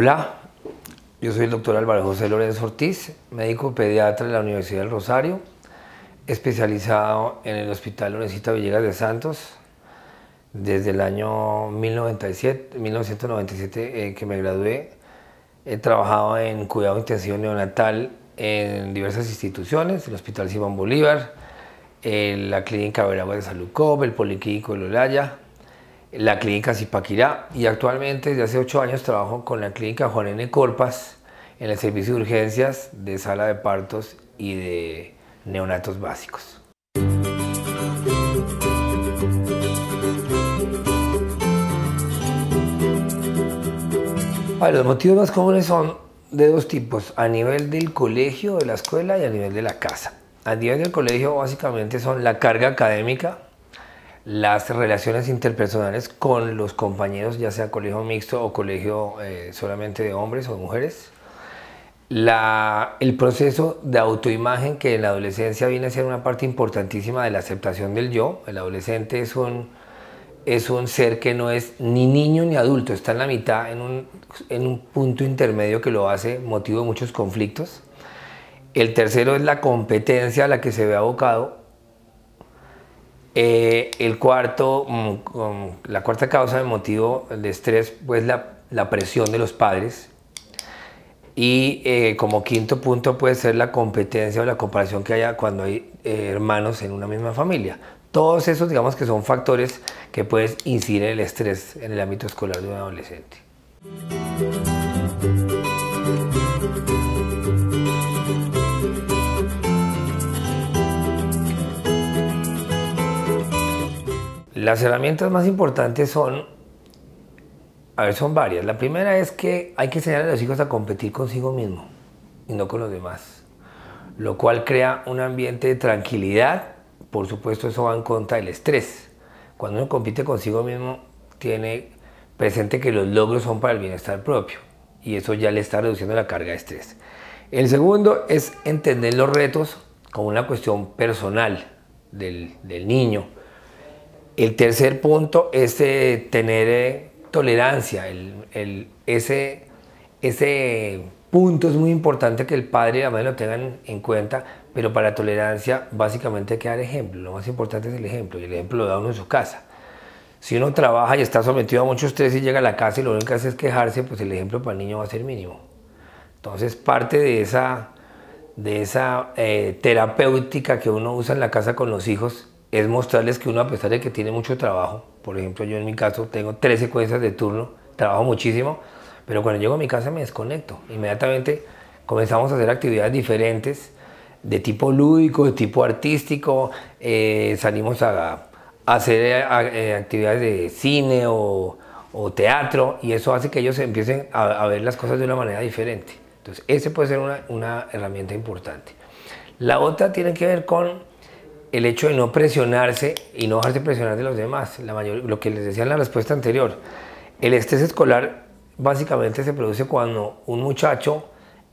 Hola, yo soy el doctor Álvaro José Lorenzo Ortiz, médico pediatra de la Universidad del Rosario, especializado en el Hospital Lorencita Villegas de Santos desde el año 1997, 1997 eh, que me gradué. He trabajado en cuidado intensivo neonatal en diversas instituciones, el Hospital Simón Bolívar, eh, la Clínica Veragua de Salud el Poliquínico de Lolaya, la clínica Zipaquirá y actualmente desde hace ocho años trabajo con la clínica Juan N. Corpas en el servicio de urgencias de sala de partos y de neonatos básicos. los motivos más comunes son de dos tipos, a nivel del colegio, de la escuela y a nivel de la casa. A nivel del colegio básicamente son la carga académica, las relaciones interpersonales con los compañeros, ya sea colegio mixto o colegio eh, solamente de hombres o mujeres. La, el proceso de autoimagen que en la adolescencia viene a ser una parte importantísima de la aceptación del yo. El adolescente es un, es un ser que no es ni niño ni adulto, está en la mitad, en un, en un punto intermedio que lo hace motivo de muchos conflictos. El tercero es la competencia a la que se ve abocado eh, el cuarto, mm, la cuarta causa de motivo de estrés, pues la, la presión de los padres. Y eh, como quinto punto puede ser la competencia o la comparación que haya cuando hay eh, hermanos en una misma familia. Todos esos digamos que son factores que pueden incidir en el estrés en el ámbito escolar de un adolescente. Las herramientas más importantes son, a ver, son varias. La primera es que hay que enseñar a los hijos a competir consigo mismo y no con los demás, lo cual crea un ambiente de tranquilidad. Por supuesto, eso va en contra del estrés. Cuando uno compite consigo mismo, tiene presente que los logros son para el bienestar propio y eso ya le está reduciendo la carga de estrés. El segundo es entender los retos como una cuestión personal del, del niño el tercer punto es eh, tener eh, tolerancia. ese, punto es muy importante que el padre y la madre lo tengan en cuenta, pero para tolerancia básicamente hay que dar ejemplo. Lo más importante es el ejemplo y el ejemplo lo da uno en su casa. Si uno trabaja y está sometido a muchos estrés y llega a la casa y lo único que hace es quejarse, pues el ejemplo para el niño va a ser mínimo. Entonces parte de esa, eh, terapéutica que uno usa en la casa con los hijos es mostrarles que uno, a pesar de que tiene mucho trabajo, por ejemplo, yo en mi caso tengo tres secuencias de turno, trabajo muchísimo, pero cuando llego a mi casa me desconecto. Inmediatamente comenzamos a hacer actividades diferentes, de tipo lúdico, de tipo artístico, eh, salimos a, hacer eh, eh, actividades de cine o, teatro, y eso hace que ellos empiecen a, ver las cosas de una manera diferente. Entonces, ese puede ser una, una herramienta importante. La otra tiene que ver con el hecho de no presionarse y no dejarse presionar de los demás, la lo que les decía en la respuesta anterior, el estrés escolar básicamente se produce cuando un muchacho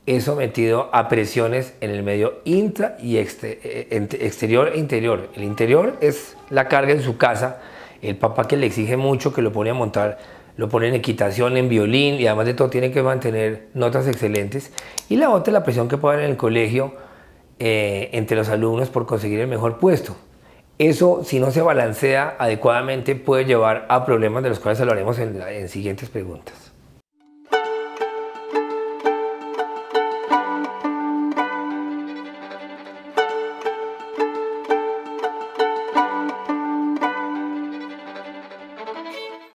es sometido a presiones en el medio intra y e, e, exterior e interior. El interior es la carga en su casa, el papá que le exige mucho, que lo pone a montar, lo pone en equitación, en violín y además de todo tiene que mantener notas excelentes. Y la otra, la presión que puede haber en el colegio eh, entre los alumnos por conseguir el mejor puesto. Eso, si no se balancea adecuadamente, puede llevar a problemas de los cuales hablaremos en, en siguientes preguntas.